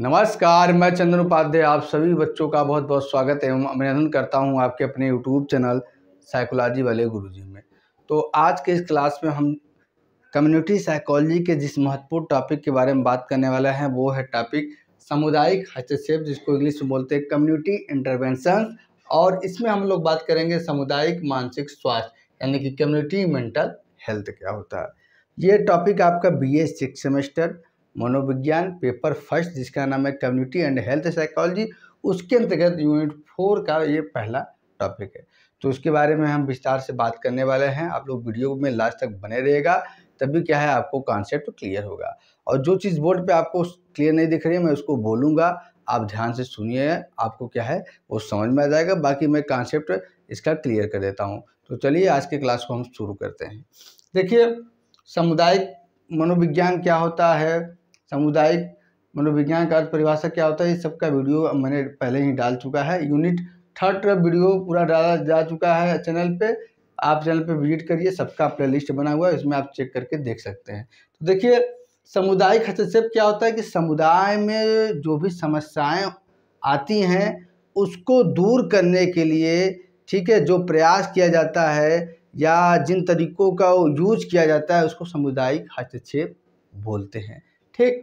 नमस्कार मैं चंद्र उपाध्याय आप सभी बच्चों का बहुत बहुत स्वागत एवं अभिनंदन करता हूं आपके अपने यूट्यूब चैनल साइकोलॉजी वाले गुरुजी में तो आज के इस क्लास में हम कम्युनिटी साइकोलॉजी के जिस महत्वपूर्ण टॉपिक के बारे में बात करने वाला है वो है टॉपिक सामुदायिक हस्तक्षेप जिसको इंग्लिश में बोलते हैं कम्युनिटी इंटरवेंशन और इसमें हम लोग बात करेंगे सामुदायिक मानसिक स्वास्थ्य यानी कि कम्युनिटी मेंटल हेल्थ क्या होता है ये टॉपिक आपका बी ए सिक्स सेमेस्टर मनोविज्ञान पेपर फर्स्ट जिसका नाम है कम्युनिटी एंड हेल्थ साइकोलॉजी उसके अंतर्गत यूनिट फोर का ये पहला टॉपिक है तो उसके बारे में हम विस्तार से बात करने वाले हैं आप लोग वीडियो में लास्ट तक बने रहेगा तभी क्या है आपको कॉन्सेप्ट क्लियर होगा और जो चीज़ बोर्ड पे आपको क्लियर नहीं दिख रही है मैं उसको बोलूँगा आप ध्यान से सुनिए आपको क्या है वो समझ में आ जाएगा बाकी मैं कॉन्सेप्ट इसका क्लियर कर देता हूँ तो चलिए आज के क्लास को हम शुरू करते हैं देखिए सामुदायिक मनोविज्ञान क्या होता है सामुदायिक मनोविज्ञान का परिभाषा क्या होता है इस सबका वीडियो मैंने पहले ही डाल चुका है यूनिट थर्ड वीडियो पूरा डाला जा चुका है चैनल पे आप चैनल पे विजिट करिए सबका प्ले लिस्ट बना हुआ है उसमें आप चेक करके देख सकते हैं तो देखिए सामुदायिक हस्तक्षेप क्या होता है कि समुदाय में जो भी समस्याएं आती हैं उसको दूर करने के लिए ठीक है जो प्रयास किया जाता है या जिन तरीकों का यूज किया जाता है उसको सामुदायिक हस्तक्षेप बोलते हैं ठीक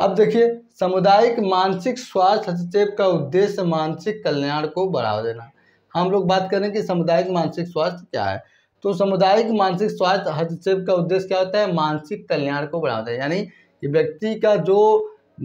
अब देखिए सामुदायिक मानसिक स्वास्थ्य हस्तक्षेप का उद्देश्य मानसिक कल्याण को बढ़ावा देना हम लोग बात करें कि सामुदायिक मानसिक स्वास्थ्य क्या है तो सामुदायिक मानसिक स्वास्थ्य हस्तक्षेप का उद्देश्य क्या होता है मानसिक कल्याण को बढ़ावा देना यानी व्यक्ति का जो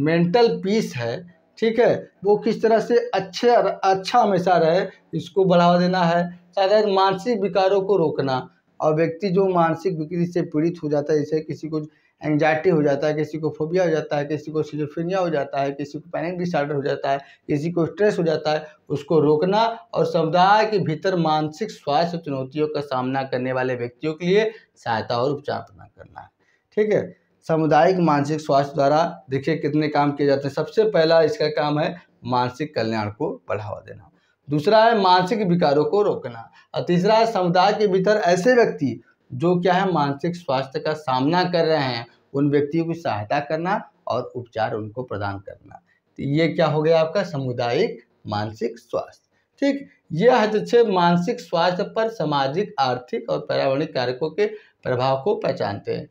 मेंटल पीस है ठीक है वो किस तरह से अच्छे अच्छा हमेशा रहे इसको बढ़ावा देना है शायद मानसिक विकारों को रोकना और व्यक्ति जो मानसिक विकृति से पीड़ित हो जाता है जैसे किसी को एंजाइटी हो जाता है किसी को फोबिया हो जाता है किसी को सिलोफिनिया हो जाता है किसी को पैनिक डिसऑर्डर हो जाता है किसी को स्ट्रेस हो जाता है उसको रोकना और समुदाय के भीतर मानसिक स्वास्थ्य चुनौतियों का सामना करने वाले व्यक्तियों के लिए सहायता और उपचार प्रदान करना ठीक है सामुदायिक मानसिक स्वास्थ्य द्वारा देखिए कितने काम किए जाते हैं सबसे पहला इसका काम है मानसिक कल्याण को बढ़ावा देना दूसरा है मानसिक विकारों को रोकना और तीसरा है समुदाय के भीतर ऐसे व्यक्ति जो क्या है मानसिक स्वास्थ्य का सामना कर रहे हैं उन व्यक्तियों की सहायता करना और उपचार उनको प्रदान करना तो ये क्या हो गया आपका सामुदायिक मानसिक स्वास्थ्य ठीक यह हस्तक्षेप मानसिक स्वास्थ्य पर सामाजिक आर्थिक और पर्यावरणिक कारकों के प्रभाव को पहचानते हैं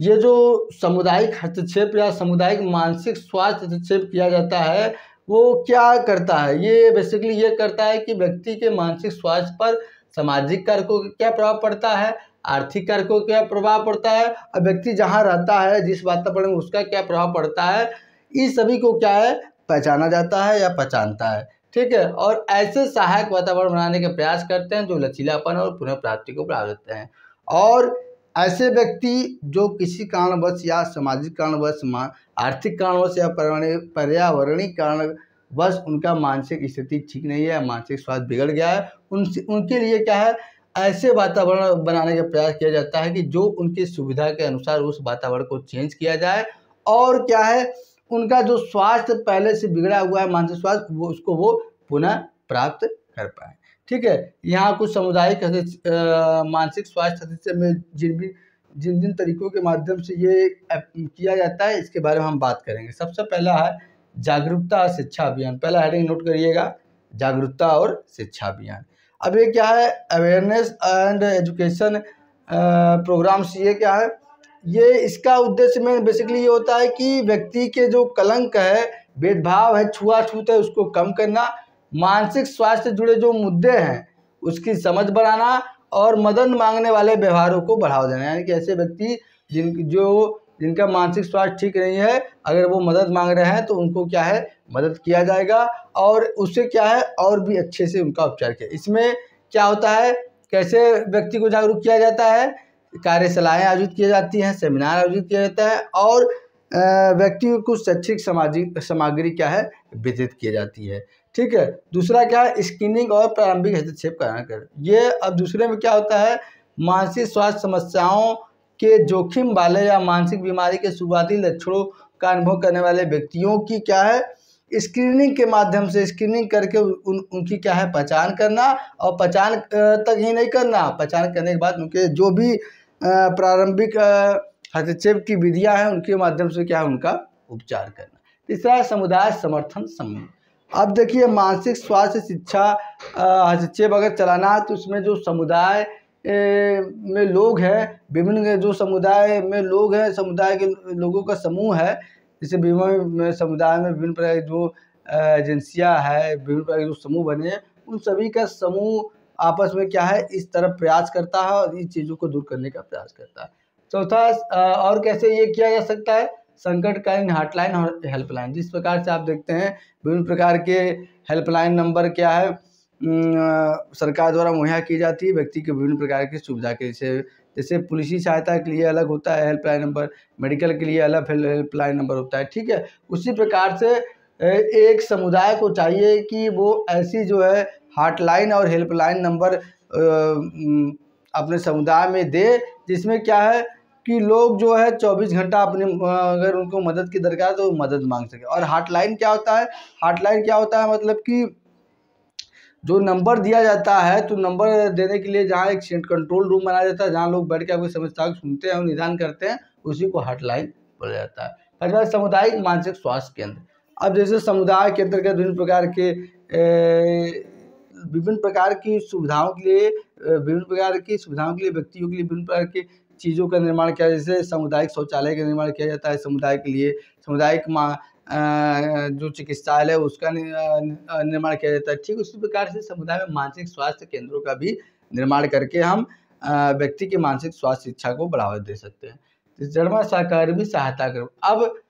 ये जो सामुदायिक हस्तक्षेप या सामुदायिक मानसिक स्वास्थ्य हस्तक्षेप किया जाता है वो क्या करता है ये बेसिकली ये करता है कि व्यक्ति के मानसिक स्वास्थ्य पर सामाजिक कारकों का क्या प्रभाव पड़ता है आर्थिक कारकों क्या प्रभाव पड़ता है और व्यक्ति जहाँ रहता है जिस वातावरण में उसका क्या प्रभाव पड़ता है इस सभी को क्या है पहचाना जाता है या पहचानता है ठीक है और ऐसे सहायक वातावरण बनाने का प्रयास करते हैं जो लचीलापन और पुनः प्राप्ति को बढ़ा देते हैं और ऐसे व्यक्ति जो किसी कारणवश या सामाजिक कारणवश आर्थिक कारणवश या पर्यावरणीय कारण बस उनका मानसिक स्थिति ठीक नहीं है मानसिक स्वास्थ्य बिगड़ गया है उन उनके लिए क्या है ऐसे वातावरण बनाने का प्रयास किया जाता है कि जो उनकी सुविधा के अनुसार उस वातावरण को चेंज किया जाए और क्या है उनका जो स्वास्थ्य पहले से बिगड़ा हुआ है मानसिक स्वास्थ्य वो उसको वो पुनः प्राप्त कर पाए ठीक है यहाँ कुछ सामुदायिक मानसिक स्वास्थ्य सदस्य में जिन भी जिन जिन तरीकों के माध्यम से ये किया जाता है इसके बारे में हम बात करेंगे सबसे पहला है जागरूकता और शिक्षा अभियान पहला हेडिंग नोट करिएगा जागरूकता और शिक्षा अभियान अब ये क्या है अवेयरनेस एंड एजुकेशन प्रोग्राम्स ये क्या है ये इसका उद्देश्य में बेसिकली ये होता है कि व्यक्ति के जो कलंक है भेदभाव है छुआछूत है उसको कम करना मानसिक स्वास्थ्य से जुड़े जो मुद्दे हैं उसकी समझ बढ़ाना और मदद मांगने वाले व्यवहारों को बढ़ावा देना यानी कि ऐसे व्यक्ति जिन जो जिनका मानसिक स्वास्थ्य ठीक नहीं है अगर वो मदद मांग रहे हैं तो उनको क्या है मदद किया जाएगा और उससे क्या है और भी अच्छे से उनका उपचार किया इसमें क्या होता है कैसे व्यक्ति को जागरूक किया जाता है कार्यशालाएँ आयोजित की जाती हैं सेमिनार आयोजित किया जाता है और व्यक्ति को कुछ शैक्षिक सामाजिक सामग्री क्या है वितरित की जाती है ठीक है दूसरा क्या है स्क्रीनिंग और प्रारंभिक हस्तक्षेप कराना कर ये अब दूसरे में क्या होता है मानसिक स्वास्थ्य समस्याओं के जोखिम वाले या मानसिक बीमारी के शुरुआती लक्षणों का अनुभव करने वाले व्यक्तियों की क्या है स्क्रीनिंग के माध्यम से स्क्रीनिंग करके उन उनकी क्या है पहचान करना और पहचान तक ही नहीं करना पहचान करने के बाद उनके जो भी प्रारंभिक हस्तक्षेप की विधियां हैं उनके माध्यम से क्या है उनका उपचार करना तीसरा समुदाय समर्थन समूह अब देखिए मानसिक स्वास्थ्य शिक्षा हस्तक्षेप अगर चलाना है तो उसमें जो समुदाय में लोग हैं विभिन्न जो समुदाय में लोग हैं समुदाय के लोगों का समूह है जैसे विभिन्न समुदाय में विभिन्न प्रकार की जो एजेंसियाँ है विभिन्न प्रकार के जो समूह बने हैं उन सभी का समूह आपस में क्या है इस तरफ प्रयास करता है और इन चीज़ों को दूर करने का प्रयास करता है चौथा और कैसे ये किया जा सकता है संकटकालीन हॉटलाइन और हेल्पलाइन जिस प्रकार से आप देखते हैं विभिन्न प्रकार के हेल्पलाइन नंबर क्या है सरकार द्वारा मुहैया की जाती है व्यक्ति के विभिन्न प्रकार की सुविधा के जैसे जैसे पुलिसी सहायता के लिए अलग होता है हेल्पलाइन नंबर मेडिकल के लिए अलग हेल्पलाइन नंबर होता है ठीक है उसी प्रकार से एक समुदाय को चाहिए कि वो ऐसी जो है हॉटलाइन और हेल्पलाइन नंबर अपने समुदाय में दे जिसमें क्या है कि लोग जो है 24 घंटा अपने अगर उनको मदद की दरकार तो मदद मांग सके और हॉटलाइन क्या होता है हॉटलाइन क्या होता है मतलब कि जो नंबर दिया जाता है तो नंबर देने के लिए जहाँ एक कंट्रोल रूम बनाया जाता है जहाँ लोग बैठ के आपको समस्या सुनते हैं और निदान करते हैं उसी को हॉटलाइन बोला जाता है पहला सामुदायिक मानसिक स्वास्थ्य केंद्र अब जैसे समुदाय के अंतर्गत विभिन्न प्रकार के विभिन्न प्रकार की सुविधाओं के लिए विभिन्न प्रकार की सुविधाओं के लिए व्यक्तियों के लिए विभिन्न प्रकार के चीज़ों का निर्माण किया जैसे सामुदायिक शौचालय का निर्माण किया जाता है समुदाय के लिए सामुदायिक जो चिकित्सालय उसका निर्माण किया जाता है ठीक उसी प्रकार से समुदाय में मानसिक स्वास्थ्य केंद्रों का भी निर्माण करके हम व्यक्ति की मानसिक स्वास्थ्य शिक्षा को बढ़ावा दे सकते हैं तो जड़मा सहकार भी सहायता कर अब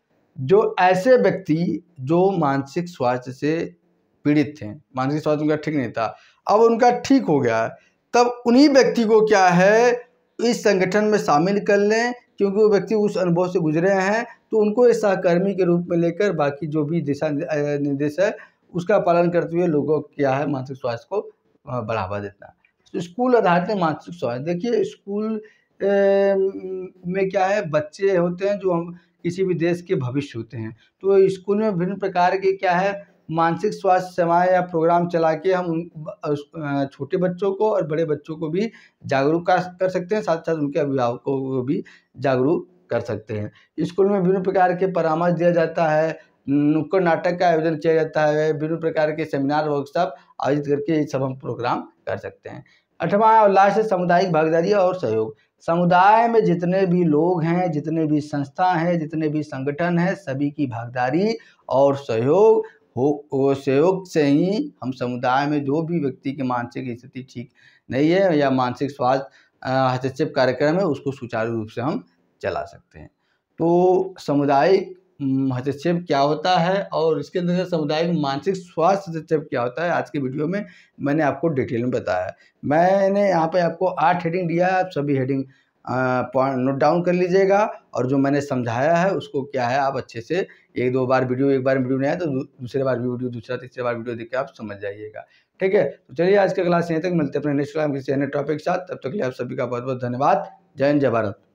जो ऐसे व्यक्ति जो मानसिक स्वास्थ्य से पीड़ित थे मानसिक स्वास्थ्य उनका ठीक नहीं था अब उनका ठीक हो गया तब उन्हीं व्यक्ति को क्या है इस संगठन में शामिल कर लें क्योंकि वो व्यक्ति उस अनुभव से गुजरे हैं तो उनको इस सहकर्मी के रूप में लेकर बाकी जो भी दिशा निर्देश है उसका पालन करते हुए लोगों क्या है मानसिक स्वास्थ्य को बढ़ावा देना तो स्कूल आधारित मानसिक स्वास्थ्य देखिए स्कूल में क्या है बच्चे होते हैं जो हम किसी भी देश के भविष्य होते हैं तो स्कूल में विभिन्न प्रकार के क्या है मानसिक स्वास्थ्य सेवाएँ या प्रोग्राम चला के हम छोटे बच्चों को और बड़े बच्चों को भी जागरूक कर सकते हैं साथ साथ उनके अभिभावकों को भी जागरूक कर सकते हैं स्कूल में विभिन्न प्रकार के परामर्श दिया जाता है नुक्कड़ नाटक का आयोजन किया जाता है विभिन्न प्रकार के सेमिनार वर्कशॉप आयोजित करके ये सब हम प्रोग्राम कर सकते हैं अठवा और लास्ट है सामुदायिक भागीदारी और सहयोग समुदाय में जितने भी लोग हैं जितने भी संस्था हैं जितने भी संगठन हैं सभी की भागीदारी और सहयोग हो सहयोग से ही हम समुदाय में जो भी व्यक्ति की मानसिक स्थिति ठीक नहीं है या मानसिक स्वास्थ्य हस्तक्षेप कार्यक्रम है उसको सुचारू रूप से हम चला सकते हैं तो सामुदायिक हस्तक्षेप क्या होता है और इसके अंदर सामुदायिक मानसिक स्वास्थ्य हस्तक्षेप क्या होता है आज के वीडियो में मैंने आपको डिटेल में बताया मैंने यहाँ पे आपको आठ हेडिंग दिया है आप सभी हेडिंग नोट डाउन कर लीजिएगा और जो मैंने समझाया है उसको क्या है आप अच्छे से एक दो बार वीडियो एक बार वीडियो नहीं आए तो दूसरे बार वीडियो दूसरा तीसरे बार वीडियो देख के आप समझ जाइएगा ठीक है तो चलिए आज के क्लास यहीं तक मिलते हैं अपने नेक्स्ट क्लास किसी अन्य टॉपिक के साथ तब तक तो लिए आप सभी का बहुत बहुत धन्यवाद जय हिंद जय भारत